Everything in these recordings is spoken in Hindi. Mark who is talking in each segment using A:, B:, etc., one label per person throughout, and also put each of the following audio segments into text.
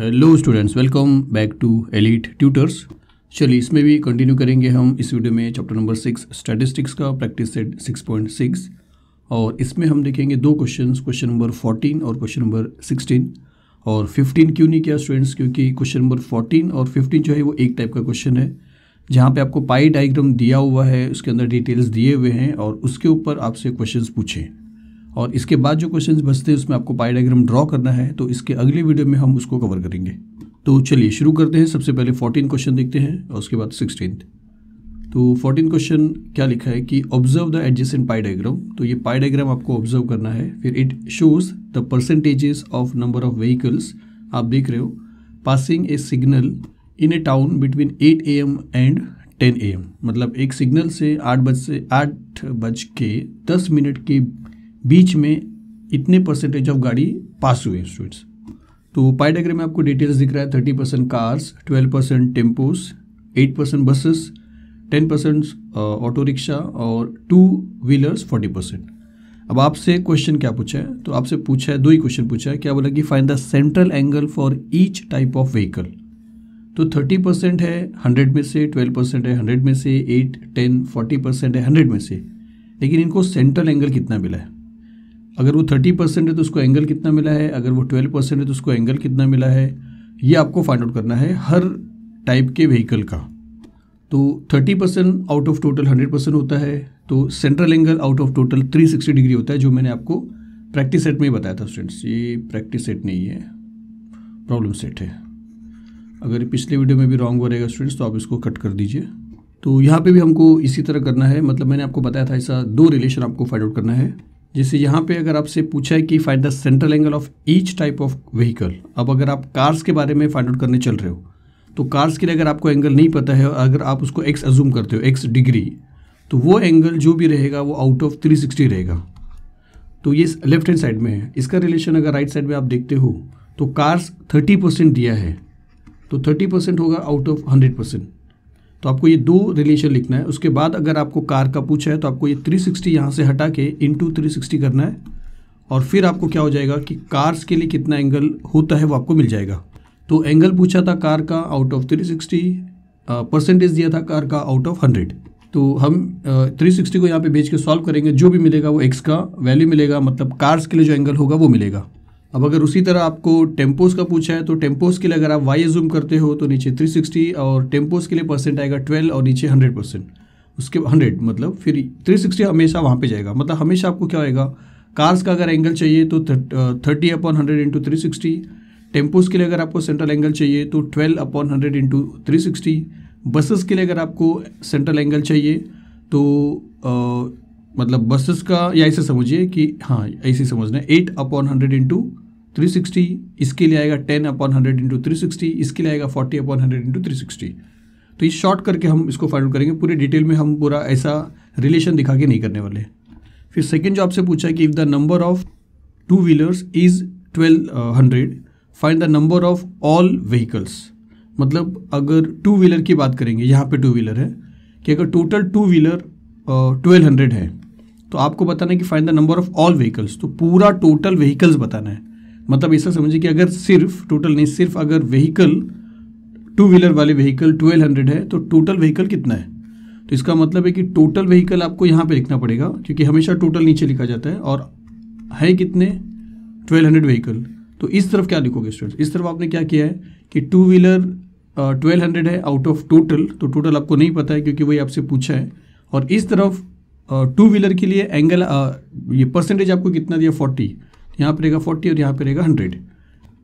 A: hello students welcome back to elite tutors चलिए इसमें भी कंटिन्यू करेंगे हम इस वीडियो में चैप्टर नंबर सिक्स स्टैटिस्टिक्स का practice set six point six और इसमें हम देखेंगे दो क्वेश्चन क्वेश्चन नंबर फोर्टीन और क्वेश्चन नंबर सिक्सटीन और फिफ्टीन क्यों नहीं किया स्टूडेंट्स क्योंकि क्वेश्चन नंबर फोर्टीन और फिफ्टीन जो है वो एक टाइप का क्वेश्चन है जहाँ पर आपको पाई डाइग्राम दिया हुआ है उसके अंदर डिटेल्स दिए हुए हैं और उसके ऊपर आपसे क्वेश्चन पूछें और इसके बाद जो क्वेश्चंस बचते हैं उसमें आपको पाई डायग्राम ड्रॉ करना है तो इसके अगले वीडियो में हम उसको कवर करेंगे तो चलिए शुरू करते हैं सबसे पहले फोर्टीन क्वेश्चन देखते हैं और उसके बाद सिक्सटीन तो फोर्टीन क्वेश्चन क्या लिखा है कि observe the adjacent pie diagram तो ये पाई डायग्राम आपको ऑब्जर्व करना है फिर it shows the percentages of number of vehicles आप देख रहे हो passing a signal in a town between eight a m and ten a m मतलब एक सिग्नल से आठ बज से आठ बज के दस मिनट के बीच में इतने परसेंटेज ऑफ गाड़ी पास हुए स्टूडेंट्स तो पाई डायग्राम में आपको डिटेल्स दिख रहा है thirty percent cars twelve percent tempos eight percent buses ten percent auto rickshaw और टू व्हीलर्स फोर्टी परसेंट अब आपसे क्वेश्चन क्या पूछा है तो आपसे पूछा है दो ही क्वेश्चन पूछा है क्या बोला कि find the central angle for each type of vehicle तो थर्टी परसेंट है हंड्रेड में से ट्वेल्व परसेंट है हंड्रेड में से एट टेन फोर्टी परसेंट है हंड्रेड में से लेकिन इनको सेंट्रल एंगल कितना मिला है अगर वो थर्टी परसेंट है तो उसको एंगल कितना मिला है अगर वो ट्वेल्व परसेंट है तो उसको एंगल कितना मिला है ये आपको फाइंड आउट करना है हर टाइप के व्हीकल का तो thirty percent out of total hundred percent होता है तो central angle out of total three sixty degree होता है जो मैंने आपको प्रैक्टिस सेट में ही बताया था स्टूडेंट्स ये प्रैक्टिस सेट नहीं है प्रॉब्लम सेट है अगर पिछले वीडियो में भी रॉन्ग हो रहेगा स्टूडेंट्स तो आप इसको कट कर दीजिए तो यहाँ पे भी हमको इसी तरह करना है मतलब मैंने आपको बताया था ऐसा दो रिलेशन आपको फाइंड आउट करना है जैसे यहाँ पे अगर आपसे पूछा है कि find the central angle of each type of vehicle अब अगर आप कार्स के बारे में फाइंड आउट करने चल रहे हो तो कार्स के लिए अगर आपको एंगल नहीं पता है अगर आप उसको एक्स अजूम करते हो एक्स डिग्री तो वो एंगल जो भी रहेगा वो आउट ऑफ 360 रहेगा तो ये लेफ्ट हैंड साइड में है इसका रिलेशन अगर राइट साइड में आप देखते हो तो कार्स 30 परसेंट दिया है तो 30 परसेंट होगा आउट ऑफ 100 परसेंट तो आपको ये दो रिलेशन लिखना है उसके बाद अगर आपको कार का पूछा है तो आपको ये 360 सिक्सटी यहाँ से हटा के इंटू थ्री सिक्सटी करना है और फिर आपको क्या हो जाएगा कि कार्स के लिए कितना एंगल होता है वो आपको मिल जाएगा तो एंगल पूछा था कार का out of three sixty percentage दिया था कार का आउट ऑफ हंड्रेड तो हम थ्री सिक्सटी को यहाँ पे बेच के सॉल्व करेंगे जो भी मिलेगा वो एक्स का वैल्यू मिलेगा मतलब कार्स के लिए जो एंगल होगा वो मिलेगा अब अगर उसी तरह आपको टेम्पोस का पूछा है तो टेम्पोस के लिए अगर आप वाई जूम करते हो तो नीचे 360 और टेम्पोस के लिए परसेंट आएगा 12 और नीचे 100 परसेंट उसके 100 मतलब फिर 360 हमेशा वहाँ पे जाएगा मतलब हमेशा आपको क्या होएगा कार्स का अगर एंगल चाहिए तो thirty upon hundred into three sixty tempos के लिए अगर आपको सेंट्रल एंगल चाहिए तो twelve upon hundred into three sixty buses के लिए अगर आपको सेंट्रल एंगल चाहिए तो आ, मतलब बसेस का या ऐसे समझिए कि हाँ ऐसे समझना है eight upon hundred into three sixty इसके लिए आएगा ten upon hundred into three sixty इसके लिए आएगा forty upon hundred into three sixty तो ये शॉर्ट करके हम इसको फाइंड आउट करेंगे पूरे डिटेल में हम पूरा ऐसा रिलेशन दिखा के नहीं करने वाले फिर सेकेंड जो आपसे पूछा है कि if the number of two wheelers is twelve hundred find the number of all vehicles मतलब अगर टू व्हीलर की बात करेंगे यहाँ पे टू व्हीलर है कि अगर total two wheeler twelve hundred है तो आपको बताना है कि find the number of all vehicles तो पूरा टोटल व्हीकल्स बताना है मतलब ऐसा समझिए कि अगर सिर्फ टोटल नहीं सिर्फ अगर व्हीकल टू व्हीलर वाले व्हीकल ट्वेल्व हंड्रेड है तो टोटल व्हीकल कितना है तो इसका मतलब है कि टोटल व्हीकल आपको यहाँ पे लिखना पड़ेगा क्योंकि हमेशा टोटल नीचे लिखा जाता है और है कितने ट्वेल्व हंड्रेड व्हीकल तो इस तरफ क्या लिखोगे स्टूडेंट्स इस तरफ आपने क्या किया है कि टू व्हीलर ट्वेल्व हंड्रेड है आउट ऑफ टोटल तो टोटल आपको नहीं पता है क्योंकि वही आपसे पूछा है और इस तरफ टू uh, व्हीलर के लिए एंगल uh, ये परसेंटेज आपको कितना दिया फोर्टी यहाँ पर रहेगा फोर्टी और यहाँ पर रहेगा हंड्रेड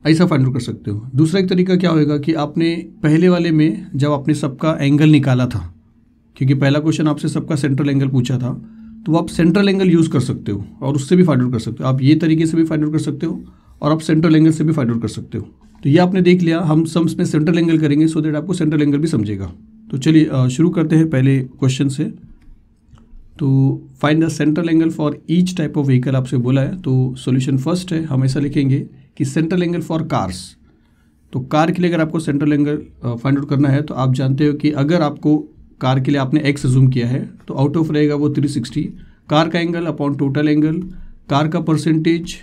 A: ऐसा फाइंड आउट कर सकते हो दूसरा एक तरीका क्या होगा कि आपने पहले वाले में जब आपने सबका एंगल निकाला था क्योंकि पहला क्वेश्चन आपसे सबका सेंट्रल एंगल पूछा था तो आप सेंट्रल एंगल यूज़ कर सकते हो और उससे भी फाइंड आउट कर सकते हो आप ये तरीके से भी फाइंड आउट कर सकते हो और आप सेंट्रल एंगल से भी फाइंड आउट कर सकते हो तो ये आपने देख लिया हम सम्स में सेंट्रल एंगल करेंगे सो देट आपको सेंट्रल एंगल भी समझेगा तो चलिए शुरू करते हैं पहले क्वेश्चन से तो find the central angle for each type of vehicle आपसे बोला है तो सॉल्यूशन फर्स्ट है हम ऐसा लिखेंगे कि सेंट्रल एंगल फॉर कार्स तो कार के लिए अगर आपको सेंट्रल एंगल फाइंड आउट करना है तो आप जानते हो कि अगर आपको कार के लिए आपने एक्स जूम किया है तो आउट ऑफ रहेगा वो 360 कार का angle upon total angle car का परसेंटेज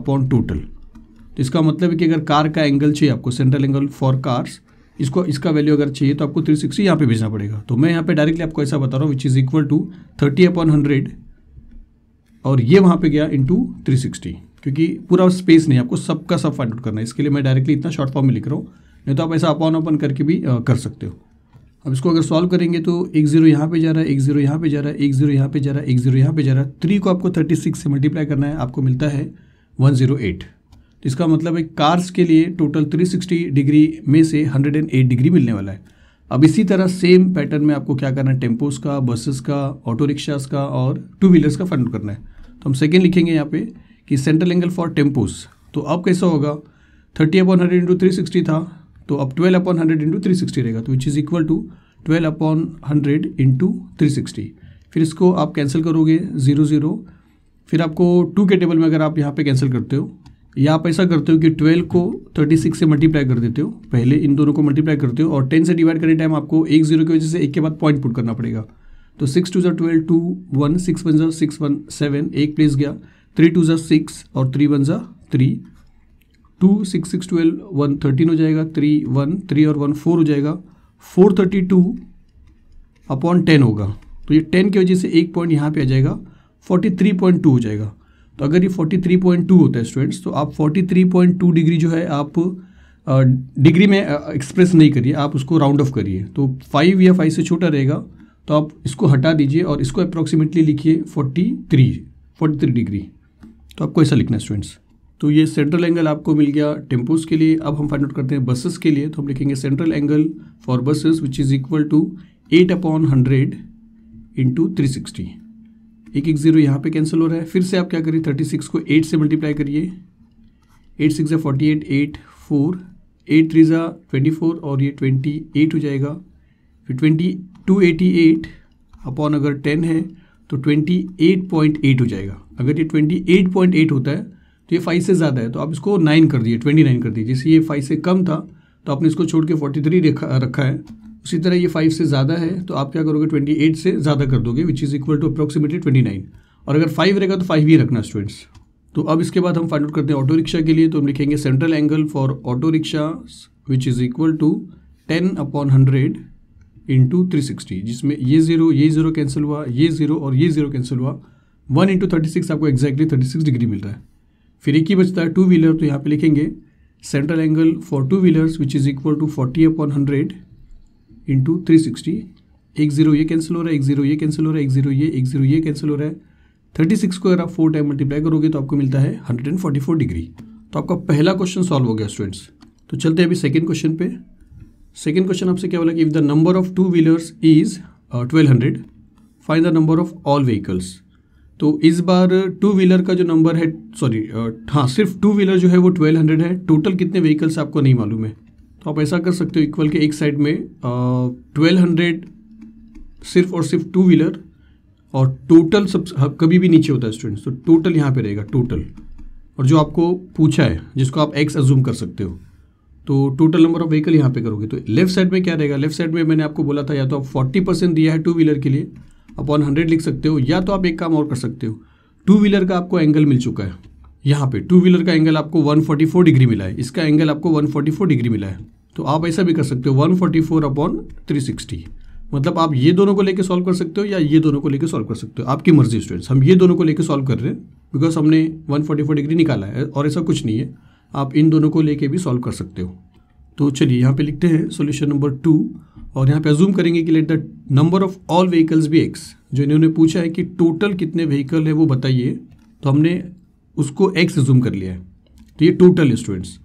A: अपॉन टोटल तो इसका मतलब है कि अगर कार का एंगल चाहिए आपको सेंट्रल एंगल फॉर कार्स इसको इसका वैल्यू अगर चाहिए तो आपको थ्री सिक्सटी यहाँ पर भेजना पड़ेगा तो मैं यहाँ पे डायरेक्टली आपको ऐसा बता रहा हूँ which is equal to thirty upon hundred और ये वहाँ पे गया इंटू थ्री सिक्सटी क्योंकि पूरा स्पेस नहीं आपको सबका सब फाइंड आउट करना है इसके लिए मैं डायरेक्टली इतना शॉर्ट फॉर्म में लिख रहा हूँ नहीं तो आप ऐसा अपॉन ओपन करके भी आ, कर सकते हो अब इसको अगर सॉल्व करेंगे तो एक जीरो यहाँ पे जा रहा है एक जीरो यहाँ पे जा रहा है एक जीरो यहाँ पे जा रहा है एक जीरो यहाँ पे जा रहा है थ्री को आपको थर्टी सिक्स से मल्टीप्लाई करना है आपको मिलता है वन जीरो एट तो इसका मतलब है कार्स के लिए टोटल 360 डिग्री में से 108 डिग्री मिलने वाला है अब इसी तरह सेम पैटर्न में आपको क्या करना है टेम्पोज का बसेस का ऑटो रिक्शाज का और टू व्हीलर्स का फंड करना है तो हम सेकेंड लिखेंगे यहाँ पे कि सेंट्रल एंगल फॉर टेम्पोज तो अब कैसा होगा thirty upon hundred into three sixty था तो अब twelve upon hundred into three sixty रहेगा तो which is equal to twelve upon hundred into three sixty फिर इसको आप कैंसिल करोगे ज़ीरो ज़ीरो फिर आपको टू के टेबल में अगर आप यहाँ पे कैंसिल करते हो या आप ऐसा करते हो कि 12 को 36 से मल्टीप्लाई कर देते हो पहले इन दोनों को मल्टीप्लाई करते हो और 10 से डिवाइड करने टाइम आपको एक जीरो की वजह से एक के बाद पॉइंट पुट करना पड़ेगा तो सिक्स टू ज़ा twelve two one six one जर सिक्स वन सेवन एक प्लेस गया थ्री टू ज़ा सिक्स और थ्री वन जर three two six six twelve one thirteen हो जाएगा थ्री वन थ्री और वन फोर हो जाएगा four thirty two upon ten होगा तो ये टेन की वजह से एक पॉइंट यहाँ पे आ जाएगा फोर्टी थ्री पॉइंट टू हो जाएगा तो अगर ये 43.2 होता है स्टूडेंट्स तो आप 43.2 डिग्री जो है आप डिग्री में एक्सप्रेस नहीं करिए आप उसको राउंड ऑफ करिए तो फाइव या फाइव से छोटा रहेगा तो आप इसको हटा दीजिए और इसको अप्रॉक्सीमेटली लिखिए 43 43 डिग्री तो आपको ऐसा लिखना है स्टूडेंट्स तो ये सेंट्रल एंगल आपको मिल गया टेम्पोज के लिए अब हम फाइंड आउट करते हैं बसेस के लिए तो हम लिखेंगे central angle for buses which is equal to eight upon hundred into three sixty एक एक जीरो यहाँ पे कैंसिल हो रहा है फिर से आप क्या करिए थर्टी सिक्स को एट से मल्टीप्लाई करिए एट सिक्स ज़ा forty eight eight four eight three ज़ा ट्वेंटी फोर और ये ट्वेंटी एट हो जाएगा फिर twenty two eighty eight upon अगर टेन है तो ट्वेंटी एट पॉइंट एट हो जाएगा अगर ये ट्वेंटी एट पॉइंट एट होता है तो ये फाइव से ज़्यादा है तो आप इसको नाइन कर दिए ट्वेंटी नाइन कर दिए जैसे ये फाइव से कम था तो आपने इसको छोड़ के फोर्टी थ्री रखा है उसी तरह ये फाइव से ज़्यादा है तो आप क्या करोगे ट्वेंटी एट से ज़्यादा कर दोगे which is equal to approximately twenty nine और अगर फाइव रहेगा तो फाइव ही रखना स्टूडेंट्स तो अब इसके बाद हम फाइंड आउट करते हैं ऑटो रिक्शा के लिए तो हम लिखेंगे central angle for auto rickshaw which is equal to ten upon hundred into three sixty जिसमें ये ज़ीरो ये ज़ीरो कैंसिल हुआ ये ज़ीरो और ये ज़ीरो कैंसिल हुआ वन इंटू थर्टी सिक्स आपको एक्जैक्टली थर्टी सिक्स डिग्री मिल रहा है फिर एक ही बचता है टू व्हीलर तो यहाँ पे लिखेंगे central angle for two wheelers which is equal to forty upon hundred into three sixty एक जीरो ये कैंसिल हो रहा है एक जीरो ये कैंसिल हो रहा है एक जीरो ये एक जीरो ये कैंसिल हो रहा है थर्टी सिक्स को अगर आप फोर टाइम मल्टीप्लाई करोगे तो आपको मिलता है hundred and forty four degree तो आपका पहला क्वेश्चन सॉल्व हो गया स्टूडेंट्स तो चलते हैं अभी सेकेंड क्वेश्चन पे सेकेंड क्वेश्चन आपसे क्या बोला कि if the number of two wheelers is twelve hundred find the number of all vehicles तो इस बार टू व्हीलर का जो नंबर है सॉरी uh, हाँ सिर्फ टू व्हीलर जो है वो ट्वेल्व हंड्रेड है टोटल कितने व्हीकल्स आपको नहीं मालूम है तो आप ऐसा कर सकते हो इक्वल के एक साइड में ट्वेल्व हंड्रेड सिर्फ और सिर्फ टू व्हीलर और टोटल सब हाँ, कभी भी नीचे होता है स्टूडेंट्स तो टोटल यहाँ पे रहेगा टोटल और जो आपको पूछा है जिसको आप एक्स एज्यूम कर सकते हो तो टोटल नंबर ऑफ व्हीकल यहाँ पे करोगे तो लेफ्ट साइड में क्या रहेगा लेफ्ट साइड में मैंने आपको बोला था या तो आप फोर्टी परसेंट दिया है टू व्हीलर के लिए अपॉन हंड्रेड लिख सकते हो या तो आप एक काम और कर सकते हो टू व्हीलर का आपको एंगल मिल चुका है यहाँ पे टू व्हीलर का एंगल आपको 144 डिग्री मिला है इसका एंगल आपको 144 डिग्री मिला है तो आप ऐसा भी कर सकते हो 144 forty four upon three sixty मतलब आप ये दोनों को लेके सॉल्व कर सकते हो या ये दोनों को लेके सॉल्व कर सकते हो आपकी मर्जी स्टूडेंट्स हम ये दोनों को लेके सॉल्व कर रहे हैं बिकॉज हमने 144 डिग्री निकाला है और ऐसा कुछ नहीं है आप इन दोनों को लेके भी सॉल्व कर सकते हो तो चलिए यहाँ पे लिखते हैं सोल्यूशन नंबर टू और यहाँ पे ज़ूम करेंगे कि let the number of all vehicles भी एक्स जो इन्होंने पूछा है कि टोटल कितने व्हीकल है वो बताइए तो हमने उसको एक्स जूम कर लिया है तो ये टोटल स्टूडेंट्स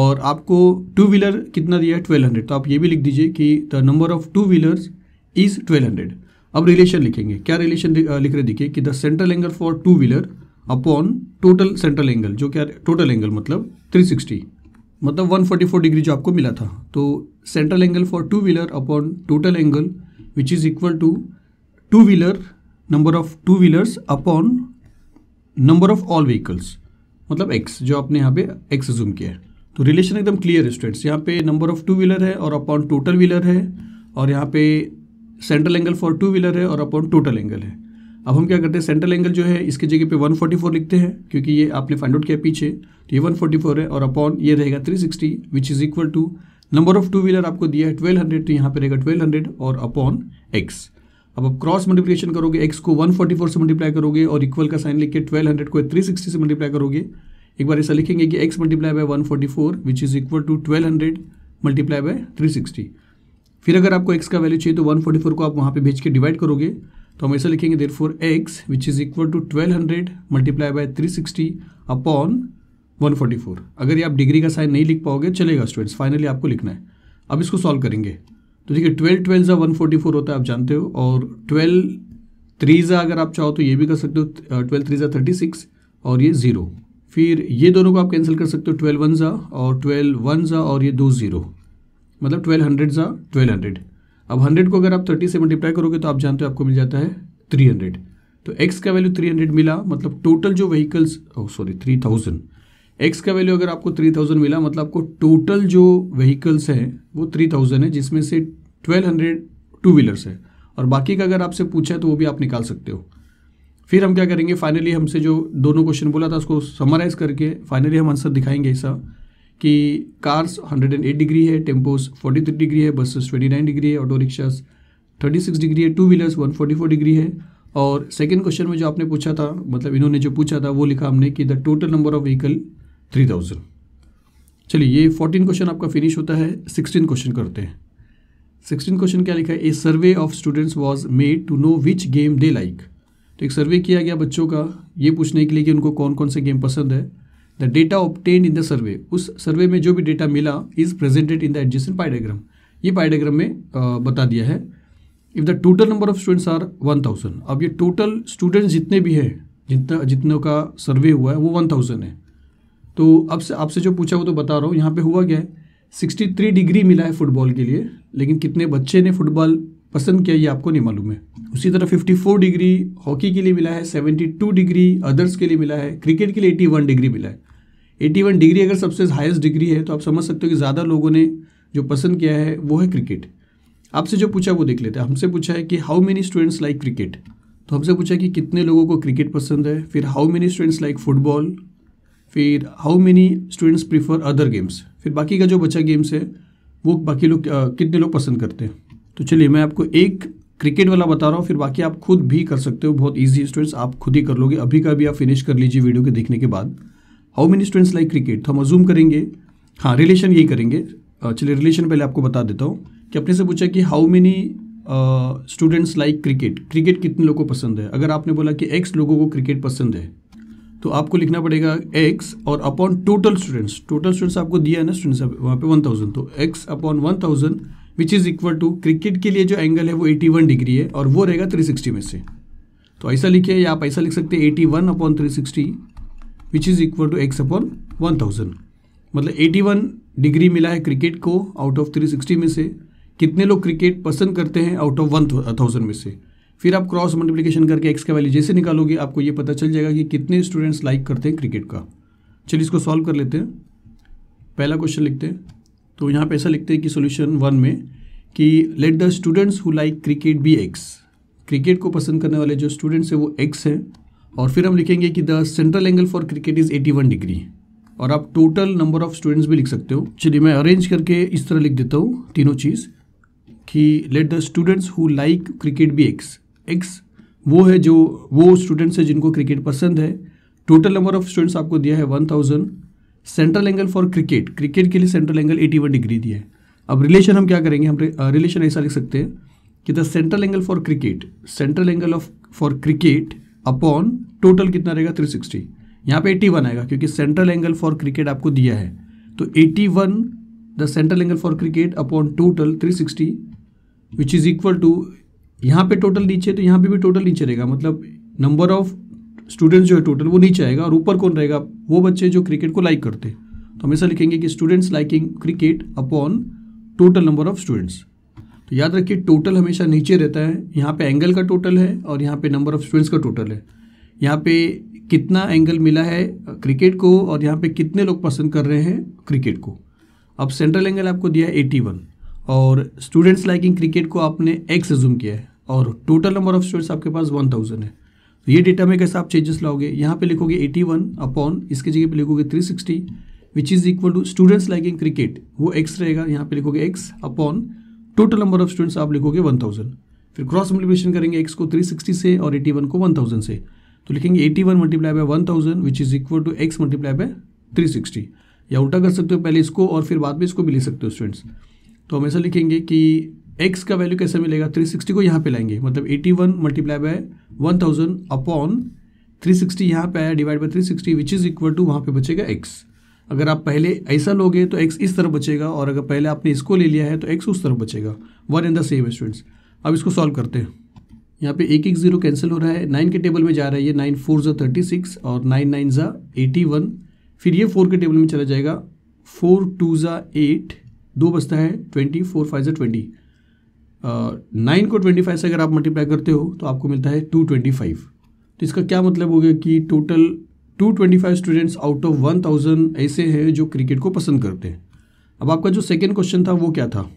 A: और आपको टू व्हीलर कितना दिया है ट्वेल्व हंड्रेड तो आप ये भी लिख दीजिए कि the number of two wheelers is twelve hundred अब रिलेशन लिखेंगे क्या रिलेशन लिख रहे देखिए कि the central angle for two wheeler upon total central angle जो क्या टोटल एंगल मतलब थ्री सिक्सटी मतलब वन फोर्टी फोर डिग्री जो आपको मिला था तो central angle for two wheeler upon total angle which is equal to two wheeler number of two wheelers upon number of all vehicles मतलब एक्स जो आपने यहाँ पे एक्स जूम किया है तो रिलेशन एकदम क्लियर है स्टूडेंट्स यहाँ पे नंबर ऑफ टू व्हीलर है और अपॉन टोटल व्हीलर है और यहाँ पे central angle for two wheeler है और अपॉन टोटल एंगल है अब हम क्या करते हैं सेंट्रल एंगल जो है इसकी जगह पे 144 लिखते हैं क्योंकि ये आपने फाइंड आउट किया पीछे तो ये 144 है और अपॉन ये रहेगा 360 which is equal to number of two wheeler आपको दिया है 1200 तो यहाँ पे रहेगा 1200 और अपॉन एक्स अब आप क्रॉस मल्टीप्लिकेशन करोगे एक्स को 144 से मल्टीप्लाई करोगे और इक्वल का साइन लिख के ट्वेल्व को थ्री से मल्टीप्लाई करोगे एक बार ऐसा लिखेंगे कि X multiply by one forty four which is equal to twelve hundred multiply by three sixty फिर अगर आपको एक्स का वैल्यू चाहिए तो वन फोर्टी फोर को आप वहाँ पे भेज के डिवाइड करोगे तो हम ऐसा लिखेंगे therefore X which is equal to twelve hundred multiply by three sixty upon one forty four अगर ये आप डिग्री का साइन नहीं लिख पाओगे चलेगा स्टूडेंट्स फाइनली आपको लिखना है अब इसको सॉल्व करेंगे तो देखिए ट्वेल्व ट्वेल्व जो वन फोर्टी फोर होता है आप जानते हो और ट्वेल्व थ्री ज़ा अगर आप चाहो तो ये भी कर सकते हो ट्वेल्व थ्री जो थर्टी सिक्स और ये ज़ीरो फिर ये दोनों को आप कैंसिल कर सकते हो ट्वेल्व वन ज़ा और ट्वेल्व वन ज़ा और ये दो ज़ीरो मतलब ट्वेल्व हंड्रेड ज़ा ट्वेल्व हंड्रेड अब हंड्रेड को अगर आप थर्टी से मल्टीप्लाई करोगे तो आप जानते हो आपको मिल जाता है थ्री हंड्रेड तो एक्स का वैल्यू थ्री हंड्रेड मिला मतलब टोटल जो vehicles sorry three thousand X का वैल्यू अगर आपको थ्री थाउजेंड मिला मतलब आपको टोटल जो व्हीकल्स हैं वो थ्री थाउजेंड है जिसमें से ट्वेल्व हंड्रेड टू व्हीलर्स है और बाकी का अगर आपसे पूछा है तो वो भी आप निकाल सकते हो फिर हम क्या करेंगे फाइनली हमसे जो दोनों क्वेश्चन बोला था उसको समराइज़ करके फाइनली हम आंसर दिखाएंगे ऐसा कि कार्स 108 डिग्री है टेम्पोस 43 डिग्री है बसेस 29 डिग्री है ऑटो रिक्शास 36 डिग्री है टू व्हीलर्स 144 डिग्री है और सेकेंड क्वेश्चन में जो आपने पूछा था मतलब इन्होंने जो पूछा था वो लिखा हमने कि the total number of vehicle three चलिए ये फोर्टीन क्वेश्चन आपका फिनिश होता है सिक्सटीन क्वेश्चन करते हैं सिक्सटीन क्वेश्चन क्या लिखा है a survey of students was made to know which game they like तो एक सर्वे किया गया बच्चों का ये पूछने के लिए कि उनको कौन कौन से गेम पसंद है the data obtain in the survey उस सर्वे में जो भी डेटा मिला is presented in the adjacent pie diagram ये पाइडाग्राम में आ, बता दिया है if the total number of students are one thousand अब ये टोटल स्टूडेंट्स जितने भी हैं जितना जितनों का सर्वे हुआ है वो वन थाउजेंड है तो अब से आपसे जो पूछा वो तो बता रहा हूँ यहाँ पे हुआ क्या है सिक्सटी थ्री डिग्री मिला है फुटबॉल के लिए लेकिन कितने बच्चे ने फुटबॉल पसंद किया ये आपको नहीं मालूम है उसी तरह 54 डिग्री हॉकी के लिए मिला है 72 डिग्री अदर्स के लिए मिला है क्रिकेट के लिए 81 डिग्री मिला है 81 डिग्री अगर सबसे हाईएस्ट डिग्री है तो आप समझ सकते हो कि ज़्यादा लोगों ने जो पसंद किया है वो है क्रिकेट आपसे जो पूछा वो देख लेते हैं हमसे पूछा है कि how many students like cricket तो हमसे पूछा कि कितने लोगों को क्रिकेट पसंद है फिर how many students like football फिर how many students prefer other games फिर बाकी का जो बचा गेम्स है वो बाकी लोग कितने लोग पसंद करते हैं तो चलिए मैं आपको एक क्रिकेट वाला बता रहा हूँ फिर बाकी आप खुद भी कर सकते हो बहुत ईजी स्टूडेंट्स आप खुद ही कर लोगे अभी का भी आप फिनिश कर लीजिए वीडियो के देखने के बाद how many students like cricket तो हम अजूम करेंगे हाँ रिलेशन यही करेंगे चलिए रिलेशन पहले आपको बता देता हूँ कि अपने से पूछा कि how many students like cricket cricket कितने लोगों को पसंद है अगर आपने बोला कि एक्स लोगों को क्रिकेट पसंद है तो आपको लिखना पड़ेगा एक्स और upon total students total students आपको दिया है ना स्टूडेंट्स वहाँ पे वन थाउजेंड तो X upon one thousand which is equal to cricket के लिए जो एंगल है वो 81 डिग्री है और वो रहेगा 360 में से तो ऐसा लिखिए या आप ऐसा लिख सकते हैं eighty one upon three sixty which is equal to X upon one thousand मतलब एटी वन डिग्री मिला है क्रिकेट को आउट ऑफ थ्री सिक्सटी में से कितने लोग क्रिकेट पसंद करते हैं आउट ऑफ वन थाउजेंड में से फिर आप क्रॉस मल्टीप्लीकेशन करके एक्स का वैल्यू जैसे निकालोगे आपको ये पता चल जाएगा कि कितने स्टूडेंट्स लाइक करते हैं क्रिकेट का चलिए इसको सॉल्व कर लेते हैं पहला क्वेश्चन लिखते हैं तो यहाँ पे ऐसा लिखते हैं कि सोल्यूशन वन में कि let the students who like cricket be X cricket को पसंद करने वाले जो स्टूडेंट्स हैं वो एक्स हैं और फिर हम लिखेंगे कि the central angle for cricket is eighty one degree और आप टोटल नंबर ऑफ स्टूडेंट्स भी लिख सकते हो चलिए मैं अरेंज करके इस तरह लिख देता हूँ तीनों चीज़ कि let the students who like cricket be X X वो है जो वो स्टूडेंट्स हैं जिनको क्रिकेट पसंद है टोटल नंबर ऑफ स्टूडेंट्स आपको दिया है one thousand central angle for cricket cricket के लिए सेंट्रल एंगल 81 डिग्री दिया है अब रिलेशन हम क्या करेंगे हम रिलेशन ऐसा लिख सकते हैं कि the central angle for cricket central angle of for cricket upon total कितना रहेगा 360 सिक्सटी यहाँ पर एट्टी आएगा क्योंकि सेंट्रल एंगल फॉर क्रिकेट आपको दिया है तो eighty the central angle for cricket upon total three sixty which is equal to यहाँ पे टोटल नीचे तो यहाँ पे भी टोटल नीचे रहेगा मतलब नंबर ऑफ स्टूडेंट्स जो है टोटल वो नीचे आएगा और ऊपर कौन रहेगा वो बच्चे जो क्रिकेट को लाइक करते हैं तो हमेशा लिखेंगे कि students liking cricket upon total number of students तो याद रखिए टोटल हमेशा नीचे रहता है यहाँ पे एंगल का टोटल है और यहाँ पे नंबर ऑफ स्टूडेंट्स का टोटल है यहाँ पे कितना एंगल मिला है क्रिकेट को और यहाँ पे कितने लोग पसंद कर रहे हैं क्रिकेट को अब सेंट्रल एंगल आपको दिया है एटी वन और स्टूडेंट्स लाइकिंग क्रिकेट को आपने एक्स जूम किया है और टोटल नंबर ऑफ स्टूडेंट्स आपके पास वन थाउजेंड है तो ये डेटा में कैसे आप चेंजेस लाओगे यहाँ पे लिखोगे 81 वन अपॉन इसके जगह पे लिखोगे 360 sixty which is equal to students liking cricket वो एक्स रहेगा यहाँ पे लिखोगे X upon total number of students आप लिखोगे 1000 फिर क्रॉस मल्टीप्लिकेशन करेंगे एक्स को 360 से और 81 को 1000 से तो लिखेंगे 81 one multiply by one thousand which is equal to X multiply by three sixty या उल्टा कर सकते हो पहले इसको और फिर बाद में इसको भी लिख सकते हो स्टूडेंट्स तो हम ऐसा लिखेंगे कि एक्स का वैल्यू कैसे मिलेगा 360 को यहाँ पे लाएंगे मतलब 81 one multiply by one thousand upon three sixty यहाँ पे आया divide by three sixty which is equal to वहाँ पे बचेगा एक्स अगर आप पहले ऐसा लोगे तो एक्स इस तरफ बचेगा और अगर पहले आपने इसको ले लिया है तो एक्स उस तरफ बचेगा one in the same students अब इसको सॉल्व करते हैं यहाँ पे एक एक जीरो कैंसिल हो रहा है नाइन के टेबल में जा रहा है ये नाइन फोर ज़ा थर्टी सिक्स और नाइन नाइन ज़ा एटी वन फिर ये फोर के टेबल में चला जाएगा फोर टू ज़ा एट दो बचता है ट्वेंटी फोर फाइव ज़ा ट्वेंटी नाइन को ट्वेंटी फाइव से अगर आप मल्टीप्लाई करते हो तो आपको मिलता है टू ट्वेंटी फाइव तो इसका क्या मतलब हो गया कि total two twenty five students out of one thousand ऐसे हैं जो क्रिकेट को पसंद करते हैं अब आपका जो सेकेंड क्वेश्चन था वो क्या था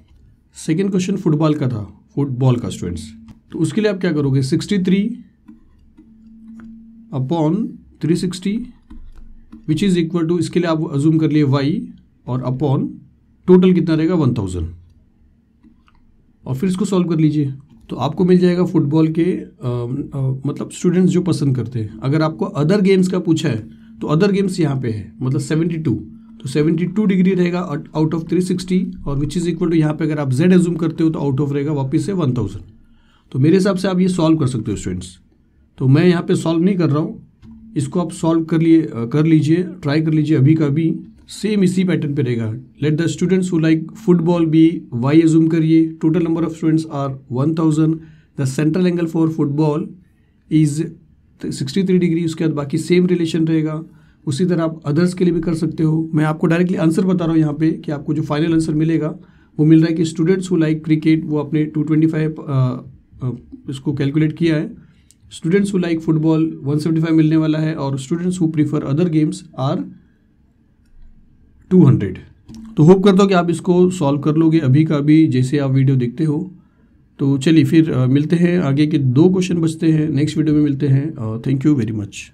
A: सेकेंड क्वेश्चन फुटबॉल का था फुटबॉल का स्टूडेंट्स तो उसके लिए आप क्या करोगे sixty three upon three sixty which is equal to इसके लिए आप अजूम कर लिए वाई और अपॉन टोटल कितना रहेगा वन थाउजेंड और फिर इसको सॉल्व कर लीजिए तो आपको मिल जाएगा फुटबॉल के आ, आ, मतलब स्टूडेंट्स जो पसंद करते हैं अगर आपको अदर गेम्स का पूछा है तो अदर गेम्स यहाँ पे है मतलब 72 तो 72 डिग्री रहेगा आउट ऑफ 360 और विच इज़ इक्वल टू यहाँ पे अगर आप जेड एज्यूम करते हो तो आउट ऑफ रहेगा वापस से 1000 तो मेरे हिसाब से आप ये सॉल्व कर सकते हो स्टूडेंट्स तो मैं यहाँ पर सॉल्व नहीं कर रहा हूँ इसको आप सॉल्व कर लिए कर लीजिए ट्राई कर लीजिए अभी का अभी सेम इसी पैटर्न पे रहेगा let the students who like football be Y assume करिए total number of students are one thousand the central angle for football is sixty three degree उसके बाद बाकी सेम रिलेशन रहेगा उसी तरह आप अदर्स के लिए भी कर सकते हो मैं आपको डायरेक्टली आंसर बता रहा हूँ यहाँ पे कि आपको जो फाइनल आंसर मिलेगा वो मिल रहा है कि स्टूडेंट्स हु लाइक क्रिकेट वो अपने टू ट्वेंटी फाइव इसको कैलकुलेट किया है students who like football one seventy five मिलने वाला है और students who prefer other games are two hundred तो होप करता हूँ कि आप इसको सॉल्व कर लोगे अभी का अभी जैसे आप वीडियो देखते हो तो चलिए फिर मिलते हैं आगे के दो क्वेश्चन बचते हैं नेक्स्ट वीडियो में मिलते हैं थैंक यू वेरी मच